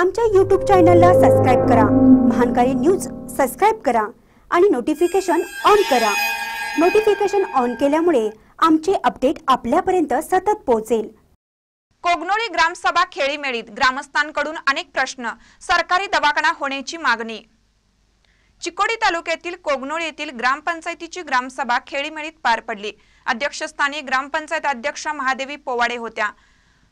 आमच्या यूट्यूब चॅनलला सबस्क्राईब करा महानकारी न्यूज सबस्क्राईब करा आणि नोटिफिकेशन ऑन करा नोटिफिकेशन ऑन केल्यामुळे आमचे अपडेट आपल्यापर्यंत सतत पोहोचेल कोगनोळी ग्रामसभा खेळीमेळीत ग्रामस्थांकडून अनेक प्रश्न सरकारी दवाखाना होण्याची मागणी चिकोडी तालुक्यातील कोगनोळी येथील ग्रामपंचायतीची ग्रामसभा खेळीमेळीत पार पडली अध्यक्षस्थानी ग्रामपंचायत अध्यक्ष महादेवी पोवाडे होत्या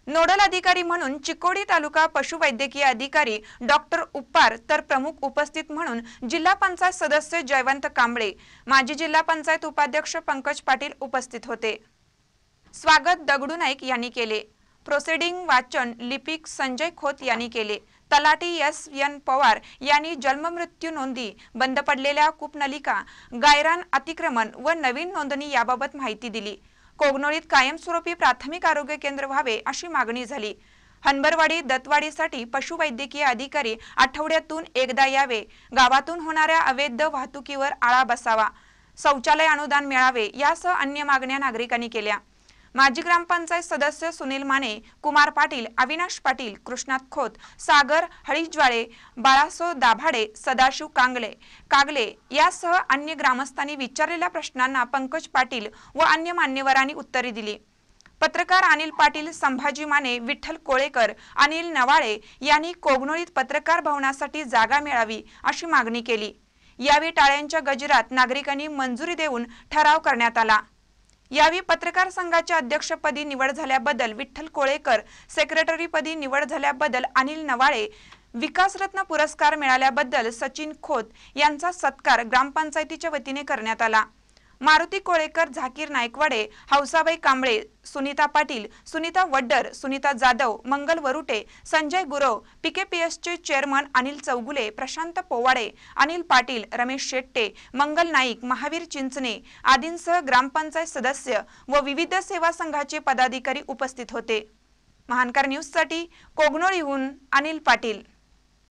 नोडल अधिकारी म्हणून चिकोडी तालुका पशुवैद्यकीय अधिकारी डॉक्टर उपार तर प्रमुख उपस्थित म्हणून जिल्हा पंचायत सदस्य जयवंत कांबळे माजी जिल्हा पंचायत उपाध्यक्ष पंकज पाटील उपस्थित होते स्वागत दगडू नाईक यांनी केले प्रोसिडिंग वाचन लिपिक संजय खोत यांनी केले तलाटी एस एन पवार यांनी जन्ममृत्यू नोंदी बंद पडलेल्या कुपनलिका गायरान अतिक्रमण व नवीन नोंदणी याबाबत माहिती दिली कोगनोळीत कायमस्वरूपी प्राथमिक आरोग्य केंद्र व्हावे अशी मागणी झाली हनबरवाडी दत्तवाडीसाठी पशुवैद्यकीय अधिकारी आठवड्यातून एकदा यावे गावातून होणाऱ्या अवैध वाहतुकीवर आळा बसावा शौचालय अनुदान मिळावे यासह अन्य मागण्या नागरिकांनी केल्या माजी ग्रामपंचायत सदस्य सुनील माने कुमार पाटील अविनाश पाटील कृष्णात खोत सागर हळीज्वाळे बाळासो दाभाडे सदाशिव कांगले कागले यासह अन्य ग्रामस्थांनी विचारलेल्या प्रश्नांना पंकज पाटील व अन्य मान्यवरांनी उत्तरे दिली पत्रकार अनिल पाटील संभाजी माने विठ्ठल कोळेकर अनिल नवाळे यांनी कोगनोळीत पत्रकार भवनासाठी जागा मिळावी अशी मागणी केली यावेळी टाळ्यांच्या गजरात नागरिकांनी मंजुरी देऊन ठराव करण्यात आला यावी पत्रकार संघाच्या अध्यक्षपदी निवड झाल्याबद्दल विठ्ठल कोळेकर सेक्रेटरीपदी निवड झाल्याबद्दल अनिल नवाळे विकासरत्न पुरस्कार मिळाल्याबद्दल सचिन खोत यांचा सत्कार ग्रामपंचायतीच्या वतीने करण्यात आला मारुती कोळेकर झाकीर नायकवाडे हौसाबाई कांबळे सुनीता पाटील सुनीता वड्डर सुनीता जाधव मंगल वरुटे संजय गुरव पीकेपीएसचे चेअरमन अनिल चौगुले प्रशांत पोवाडे अनिल पाटील रमेश शेट्टे मंगल नाईक महावीर चिंचणे आदींसह ग्रामपंचायत सदस्य व विविध सेवा संघाचे पदाधिकारी उपस्थित होते महानकार न्यूजसाठी कोगनोळीहून अनिल पाटील